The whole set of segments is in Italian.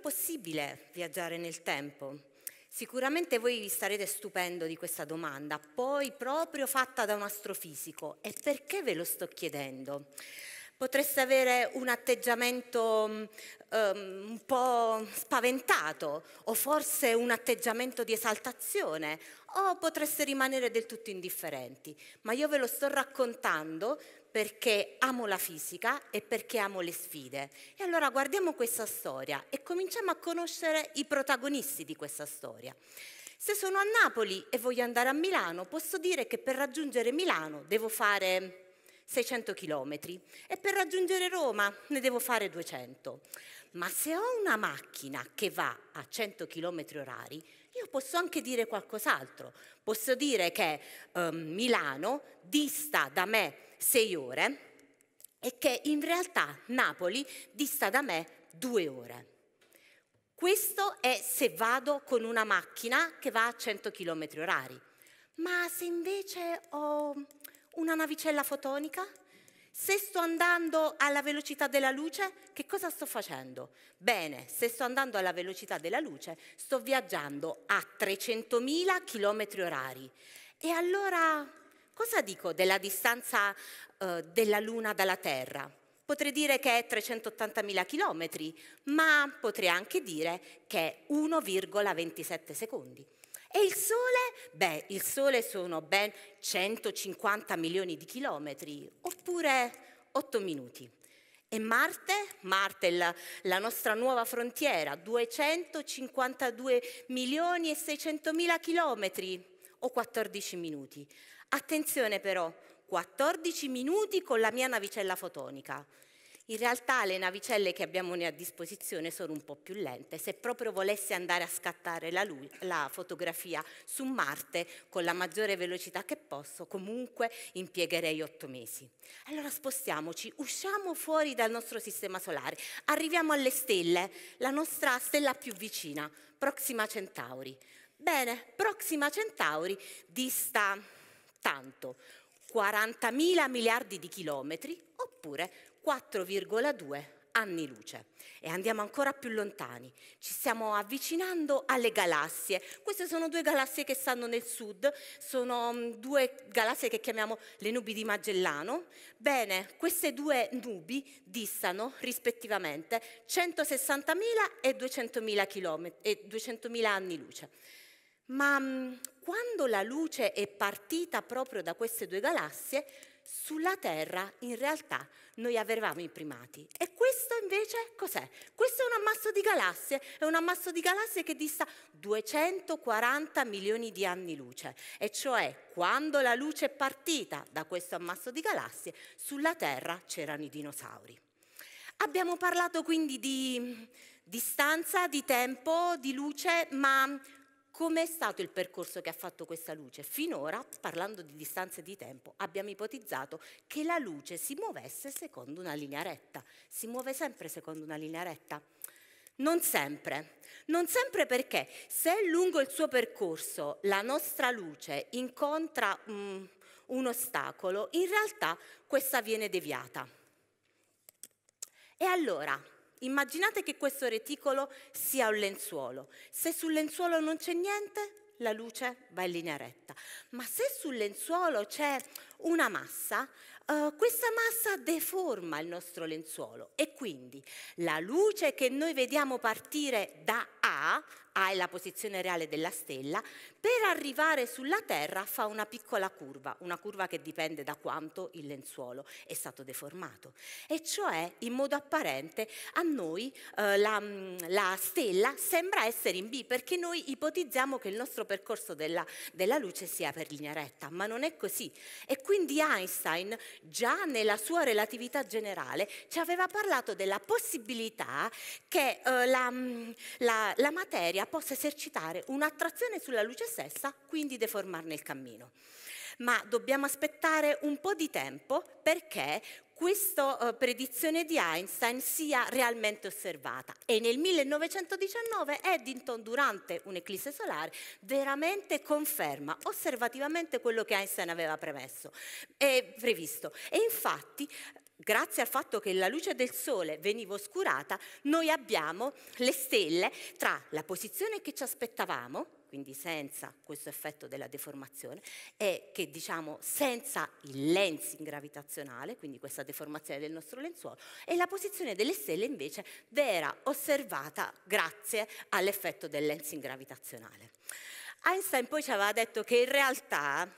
possibile viaggiare nel tempo? Sicuramente voi vi starete stupendo di questa domanda, poi proprio fatta da un astrofisico. E perché ve lo sto chiedendo? Potreste avere un atteggiamento um, un po' spaventato o forse un atteggiamento di esaltazione o potreste rimanere del tutto indifferenti, ma io ve lo sto raccontando perché amo la fisica e perché amo le sfide. E allora guardiamo questa storia e cominciamo a conoscere i protagonisti di questa storia. Se sono a Napoli e voglio andare a Milano, posso dire che per raggiungere Milano devo fare 600 km e per raggiungere Roma ne devo fare 200. Ma se ho una macchina che va a 100 km orari, io posso anche dire qualcos'altro. Posso dire che eh, Milano dista da me sei ore e che in realtà Napoli dista da me due ore. Questo è se vado con una macchina che va a 100 km orari. Ma se invece ho una navicella fotonica? Se sto andando alla velocità della luce, che cosa sto facendo? Bene, se sto andando alla velocità della luce, sto viaggiando a 300.000 km orari. E allora Cosa dico della distanza eh, della Luna dalla Terra? Potrei dire che è 380.000 km, ma potrei anche dire che è 1,27 secondi. E il Sole? Beh, il Sole sono ben 150 milioni di chilometri, oppure 8 minuti. E Marte? Marte è la, la, nostra nuova frontiera, 252 milioni e 600 mila chilometri o 14 minuti. Attenzione però, 14 minuti con la mia navicella fotonica. In realtà le navicelle che abbiamo noi a disposizione sono un po' più lente. Se proprio volessi andare a scattare la, la, fotografia su Marte con la maggiore velocità che posso, comunque impiegherei 8 mesi. Allora spostiamoci, usciamo fuori dal nostro sistema solare, arriviamo alle stelle, la nostra stella più vicina, Proxima Centauri. Bene, Proxima Centauri dista tanto 40.000 miliardi di chilometri oppure 4,2 anni luce. E andiamo ancora più lontani, ci stiamo avvicinando alle galassie. Queste sono due galassie che stanno nel sud, sono mm, due galassie che chiamiamo le nubi di Magellano. Bene, queste due nubi distano rispettivamente 160.000 e 200.000 200 anni luce. Ma mm, quando la luce è partita proprio da queste due galassie, sulla Terra in realtà noi avevamo i primati. E questo invece cos'è? Questo è un ammasso di galassie, è un ammasso di galassie che dista 240 milioni di anni luce, e cioè quando la luce è partita da questo ammasso di galassie, sulla Terra c'erano i dinosauri. Abbiamo parlato quindi di mm, distanza, di tempo, di luce, ma mm, Com'è stato il percorso che ha fatto questa luce? Finora, parlando di distanze di tempo, abbiamo ipotizzato che la luce si muovesse secondo una linea retta. Si muove sempre secondo una linea retta? Non sempre, non sempre perché se lungo il suo percorso la nostra luce incontra um, un ostacolo, in realtà questa viene deviata. E allora, Immaginate che questo reticolo sia un lenzuolo. Se sul lenzuolo non c'è niente, la luce va in linea retta, ma se sul lenzuolo c'è una massa, eh, questa massa deforma il nostro lenzuolo e quindi la luce che noi vediamo partire da A, A è la posizione reale della stella, per arrivare sulla Terra fa una piccola curva, una curva che dipende da quanto il lenzuolo è stato deformato. E cioè, in modo apparente, a noi uh, la, mm, la, stella sembra essere in B perché noi ipotizziamo che il nostro percorso della, della luce sia per linea retta, ma non è così. E quindi Einstein già nella sua relatività generale ci aveva parlato della possibilità che eh, la, mm, la, la materia possa esercitare un'attrazione sulla luce stessa, quindi deformarne il cammino ma dobbiamo aspettare un po' di tempo perché questa eh, predizione di Einstein sia realmente osservata e nel 1919 Eddington durante un'eclisse solare veramente conferma osservativamente quello che Einstein aveva premesso, previsto e infatti grazie al fatto che la luce del sole veniva oscurata, noi abbiamo le stelle tra la posizione che ci aspettavamo, quindi senza questo effetto della deformazione, e che diciamo senza il lensing gravitazionale, quindi questa deformazione del nostro lenzuolo, e la posizione delle stelle invece vera osservata grazie all'effetto del lensing gravitazionale. Einstein poi ci aveva detto che in realtà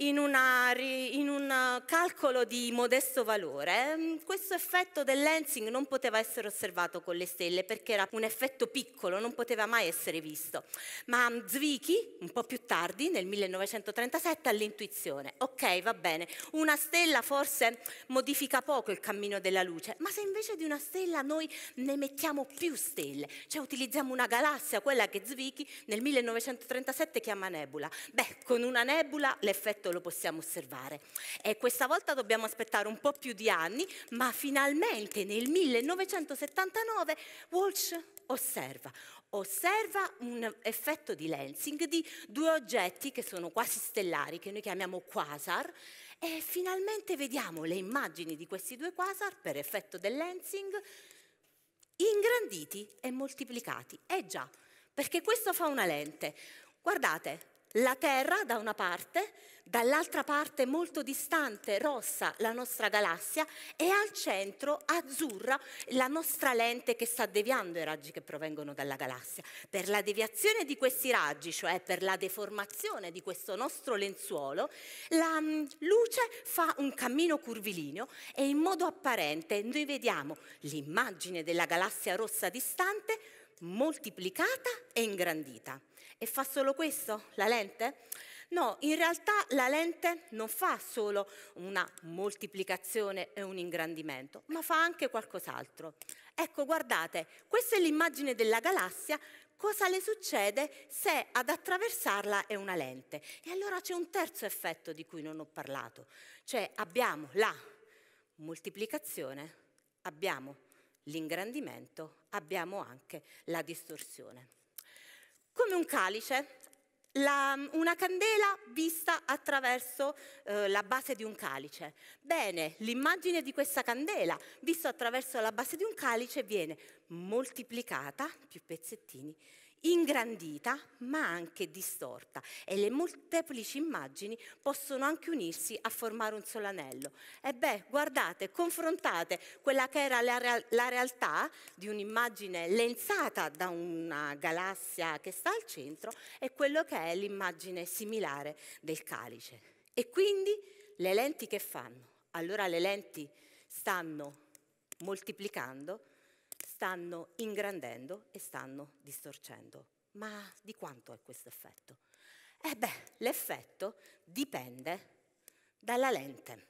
in, una, in, un calcolo di modesto valore, mm, questo effetto del lensing non poteva essere osservato con le stelle perché era un effetto piccolo, non poteva mai essere visto. Ma mm, Zwicky, un po' più tardi, nel 1937, ha l'intuizione, ok, va bene, una stella forse modifica poco il cammino della luce, ma se invece di una stella noi ne mettiamo più stelle, cioè utilizziamo una galassia, quella che Zwicky nel 1937 chiama nebula, beh, con una nebula l'effetto questo lo possiamo osservare. E eh, questa volta dobbiamo aspettare un po' più di anni, ma finalmente nel 1979 Walsh osserva, osserva un effetto di lensing di due oggetti che sono quasi stellari, che noi chiamiamo quasar, e finalmente vediamo le immagini di questi due quasar per effetto del lensing ingranditi e moltiplicati. Eh già, perché questo fa una lente. Guardate, la Terra da una parte, dall'altra parte molto distante rossa la nostra galassia e al centro azzurra la nostra lente che sta deviando i raggi che provengono dalla galassia. Per la deviazione di questi raggi, cioè per la deformazione di questo nostro lenzuolo, la mm, luce fa un cammino curvilineo e in modo apparente noi vediamo l'immagine della galassia rossa distante moltiplicata e ingrandita. E fa solo questo la lente? No, in realtà la lente non fa solo una moltiplicazione e un ingrandimento, ma fa anche qualcos'altro. Ecco, guardate, questa è l'immagine della galassia cosa le succede se ad attraversarla è una lente. E allora c'è un terzo effetto di cui non ho parlato, cioè abbiamo la moltiplicazione, abbiamo l'ingrandimento, abbiamo anche la distorsione. Come un calice, la, una candela vista attraverso eh, la base di un calice. Bene, l'immagine di questa candela vista attraverso la base di un calice viene moltiplicata, più pezzettini, ingrandita ma anche distorta e le molteplici immagini possono anche unirsi a formare un solo anello. E beh, guardate, confrontate quella che era la, real la realtà di un'immagine lenzata da una galassia che sta al centro e quello che è l'immagine similare del calice. E quindi le lenti che fanno? Allora le lenti stanno moltiplicando stanno ingrandendo e stanno distorcendo. Ma di quanto è questo effetto? Eh beh, l'effetto dipende dalla lente.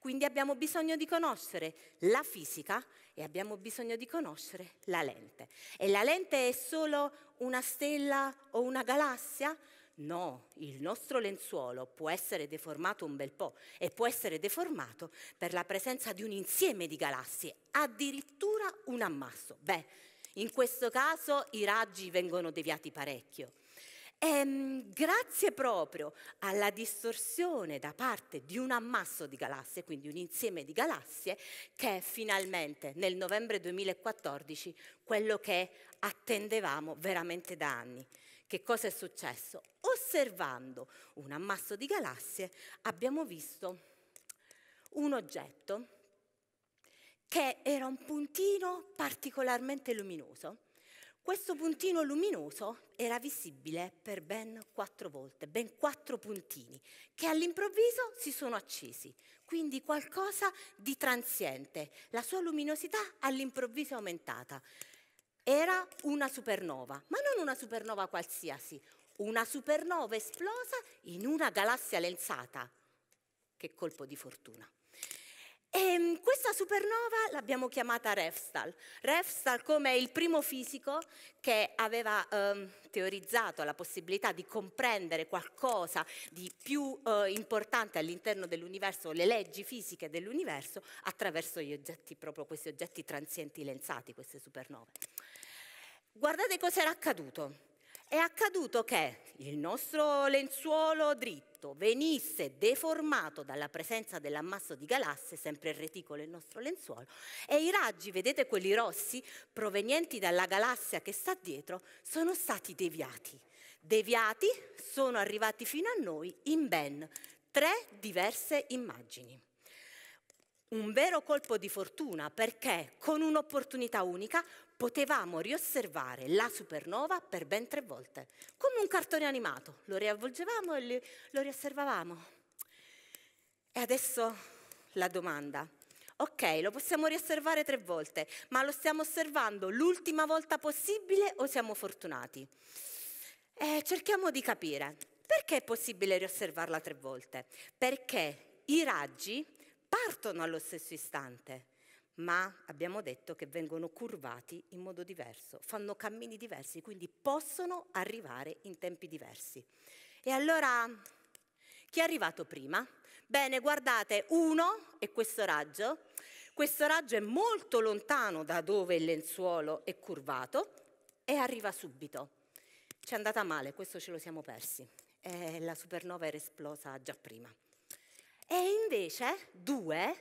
Quindi abbiamo bisogno di conoscere la fisica e abbiamo bisogno di conoscere la lente. E la lente è solo una stella o una galassia? No, il nostro lenzuolo può essere deformato un bel po' e può essere deformato per la presenza di un insieme di galassie, addirittura un ammasso. Beh, in questo caso i raggi vengono deviati parecchio. E, ehm, grazie proprio alla distorsione da parte di un ammasso di galassie, quindi un insieme di galassie, che finalmente nel novembre 2014 quello che attendevamo veramente da anni. Che cosa è successo? Osservando un ammasso di galassie abbiamo visto un oggetto che era un puntino particolarmente luminoso. Questo puntino luminoso era visibile per ben quattro volte, ben quattro puntini, che all'improvviso si sono accesi, quindi qualcosa di transiente. La sua luminosità all'improvviso è aumentata. Era una supernova, ma non una supernova qualsiasi, una supernova esplosa in una galassia lenzata. Che colpo di fortuna. E ehm, questa supernova l'abbiamo chiamata Refstal. Refstal come il primo fisico che aveva eh, teorizzato la possibilità di comprendere qualcosa di più eh, importante all'interno dell'universo, le leggi fisiche dell'universo, attraverso oggetti, proprio questi oggetti transienti lenzati, queste supernove. Guardate cosa era accaduto. È accaduto che il nostro lenzuolo dritto venisse deformato dalla presenza dell'ammasso di galassie, sempre il reticolo è il nostro lenzuolo, e i raggi, vedete quelli rossi, provenienti dalla galassia che sta dietro, sono stati deviati. Deviati sono arrivati fino a noi in ben tre diverse immagini un vero colpo di fortuna perché con un'opportunità unica potevamo riosservare la supernova per ben tre volte, come un cartone animato. Lo riavvolgevamo e lo riosservavamo. E adesso la domanda. Ok, lo possiamo riosservare tre volte, ma lo stiamo osservando l'ultima volta possibile o siamo fortunati? Eh, cerchiamo di capire. Perché è possibile riosservarla tre volte? Perché i raggi partono allo stesso istante ma abbiamo detto che vengono curvati in modo diverso, fanno cammini diversi, quindi possono arrivare in tempi diversi. E allora chi è arrivato prima? Bene, guardate, uno è questo raggio, questo raggio è molto lontano da dove il lenzuolo è curvato e arriva subito. Ci è andata male, questo ce lo siamo persi. Eh, la supernova era esplosa già prima. E invece due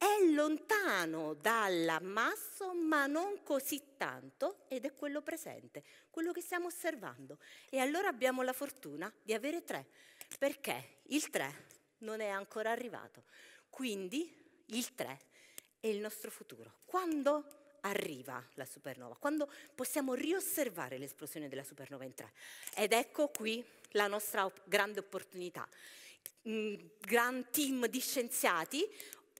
è lontano dall'ammasso ma non così tanto ed è quello presente, quello che stiamo osservando. E allora abbiamo la fortuna di avere tre, perché il tre non è ancora arrivato. Quindi il tre è il nostro futuro. Quando arriva la supernova, quando possiamo riosservare l'esplosione della supernova in tre. Ed ecco qui la nostra grande opportunità. Un mm, gran team di scienziati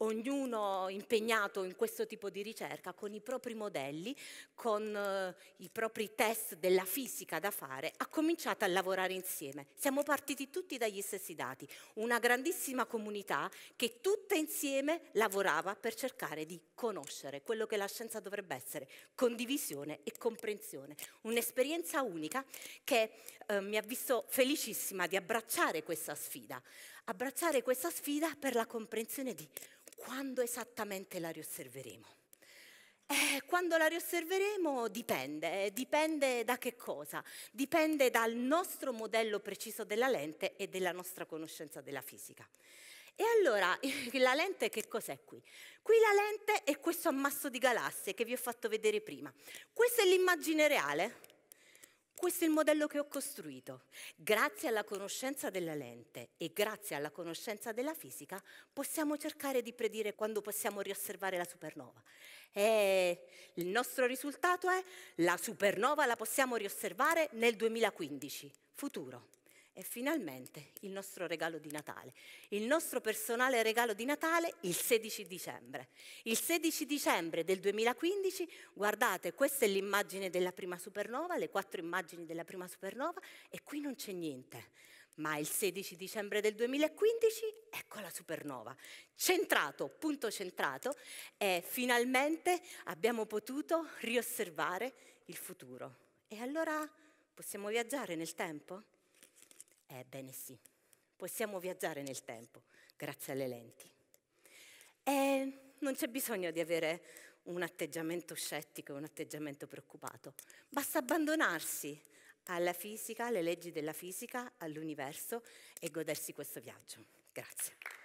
ognuno impegnato in questo tipo di ricerca con i propri modelli, con eh, i propri test della fisica da fare, ha cominciato a lavorare insieme. Siamo partiti tutti dagli stessi dati, una grandissima comunità che tutta insieme lavorava per cercare di conoscere quello che la scienza dovrebbe essere, condivisione e comprensione. Un'esperienza unica che eh, mi ha visto felicissima di abbracciare questa sfida, abbracciare questa sfida per la comprensione di quando esattamente la riosserveremo? Eh, quando la riosserveremo dipende, eh, dipende da che cosa? Dipende dal nostro modello preciso della lente e della nostra conoscenza della fisica. E allora la lente che cos'è qui? Qui la lente è questo ammasso di galassie che vi ho fatto vedere prima. Questa è l'immagine reale questo è il modello che ho costruito. Grazie alla conoscenza della lente e grazie alla conoscenza della fisica possiamo cercare di predire quando possiamo riosservare la supernova. E il nostro risultato è la supernova la possiamo riosservare nel 2015, futuro. E finalmente il nostro regalo di Natale, il nostro personale regalo di Natale il 16 dicembre. Il 16 dicembre del 2015, guardate, questa è l'immagine della prima supernova, le quattro immagini della prima supernova e qui non c'è niente. Ma il 16 dicembre del 2015, ecco la supernova. Centrato, punto centrato, e finalmente abbiamo potuto riosservare il futuro. E allora possiamo viaggiare nel tempo? Ebbene eh, sì, possiamo viaggiare nel tempo grazie alle lenti. E non c'è bisogno di avere un atteggiamento scettico, un atteggiamento preoccupato, basta abbandonarsi alla fisica, alle leggi della fisica, all'universo e godersi questo viaggio. Grazie.